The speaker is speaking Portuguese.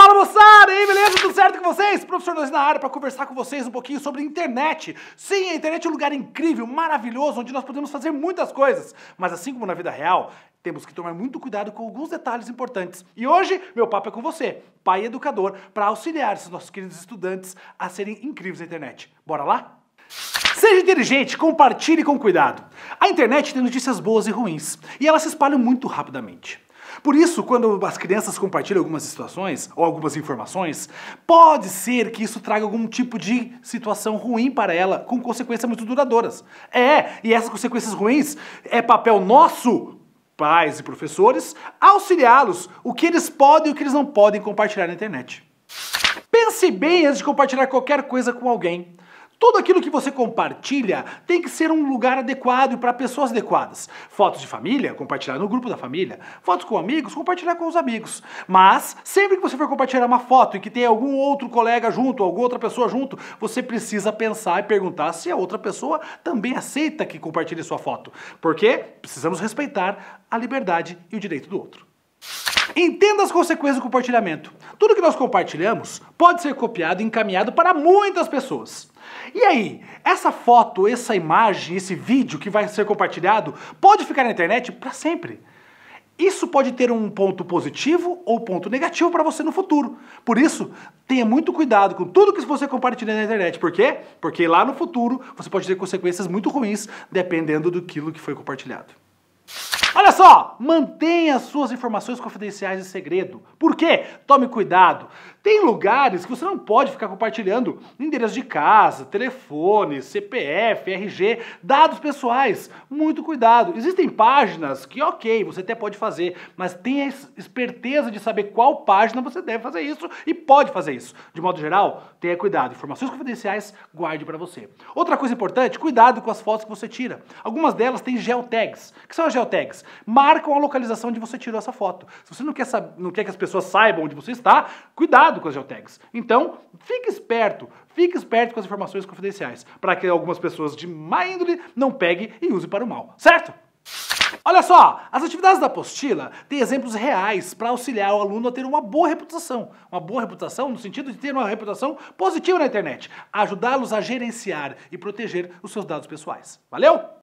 Fala moçada, aí beleza? Tudo certo com vocês? Professor Dois na área para conversar com vocês um pouquinho sobre internet. Sim, a internet é um lugar incrível, maravilhoso, onde nós podemos fazer muitas coisas. Mas assim como na vida real, temos que tomar muito cuidado com alguns detalhes importantes. E hoje, meu papo é com você, pai educador, para auxiliar esses nossos queridos estudantes a serem incríveis na internet. Bora lá? Seja inteligente, compartilhe com cuidado. A internet tem notícias boas e ruins, e elas se espalham muito rapidamente. Por isso, quando as crianças compartilham algumas situações ou algumas informações, pode ser que isso traga algum tipo de situação ruim para ela, com consequências muito duradouras. É, e essas consequências ruins é papel nosso pais e professores, auxiliá-los o que eles podem e o que eles não podem compartilhar na internet. Pense bem antes de compartilhar qualquer coisa com alguém. Tudo aquilo que você compartilha tem que ser um lugar adequado e para pessoas adequadas. Fotos de família, compartilhar no grupo da família. Fotos com amigos, compartilhar com os amigos. Mas, sempre que você for compartilhar uma foto e que tem algum outro colega junto, alguma outra pessoa junto, você precisa pensar e perguntar se a outra pessoa também aceita que compartilhe sua foto. Porque precisamos respeitar a liberdade e o direito do outro. Entenda as consequências do compartilhamento. Tudo que nós compartilhamos pode ser copiado e encaminhado para muitas pessoas. E aí, essa foto, essa imagem, esse vídeo que vai ser compartilhado pode ficar na internet para sempre. Isso pode ter um ponto positivo ou ponto negativo para você no futuro. Por isso, tenha muito cuidado com tudo que você compartilha na internet. Por quê? Porque lá no futuro você pode ter consequências muito ruins dependendo do que foi compartilhado. Olha só, mantenha suas informações confidenciais em segredo. Por quê? Tome cuidado. Tem lugares que você não pode ficar compartilhando endereço de casa, telefone, CPF, RG, dados pessoais. Muito cuidado. Existem páginas que, ok, você até pode fazer, mas tenha esperteza de saber qual página você deve fazer isso e pode fazer isso. De modo geral, tenha cuidado. Informações confidenciais, guarde para você. Outra coisa importante, cuidado com as fotos que você tira. Algumas delas têm geotags. O que são as geotags? marcam a localização onde você tirou essa foto. Se você não quer, não quer que as pessoas saibam onde você está, cuidado com as geotags. Então, fique esperto, fique esperto com as informações confidenciais, para que algumas pessoas de má índole não peguem e use para o mal, certo? Olha só, as atividades da apostila têm exemplos reais para auxiliar o aluno a ter uma boa reputação. Uma boa reputação no sentido de ter uma reputação positiva na internet, ajudá-los a gerenciar e proteger os seus dados pessoais. Valeu?